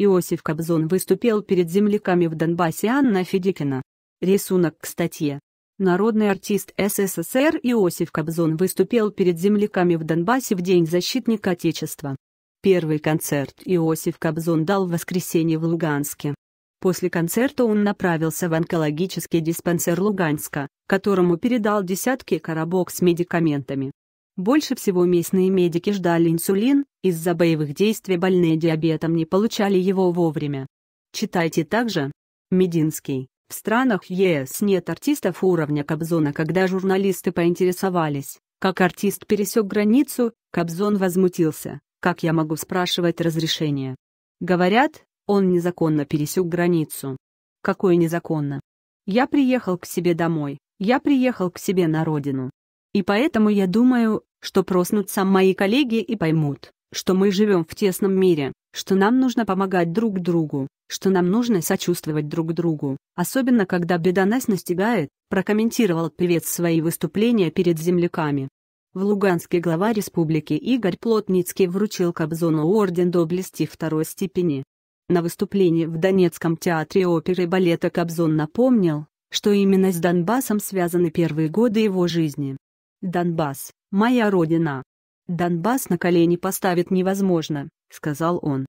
Иосиф Кобзон выступил перед земляками в Донбассе Анна Федикина. Рисунок к статье. Народный артист СССР Иосиф Кобзон выступил перед земляками в Донбассе в День защитника Отечества. Первый концерт Иосиф Кобзон дал в воскресенье в Луганске. После концерта он направился в онкологический диспансер Луганска, которому передал десятки коробок с медикаментами. Больше всего местные медики ждали инсулин, из-за боевых действий больные диабетом не получали его вовремя. Читайте также. Мединский. В странах ЕС нет артистов уровня Кобзона Когда журналисты поинтересовались, как артист пересек границу, Кобзон возмутился, как я могу спрашивать разрешение. Говорят, он незаконно пересек границу. Какое незаконно? Я приехал к себе домой, я приехал к себе на родину. И поэтому я думаю, что проснутся мои коллеги и поймут, что мы живем в тесном мире, что нам нужно помогать друг другу, что нам нужно сочувствовать друг другу, особенно когда беда нас настигает, прокомментировал певец свои выступления перед земляками. В Луганске глава республики Игорь Плотницкий вручил Кобзону орден доблести второй степени. На выступлении в Донецком театре оперы и балета Кобзон напомнил, что именно с Донбассом связаны первые годы его жизни. Донбасс Моя родина. Донбасс на колени поставит невозможно, сказал он.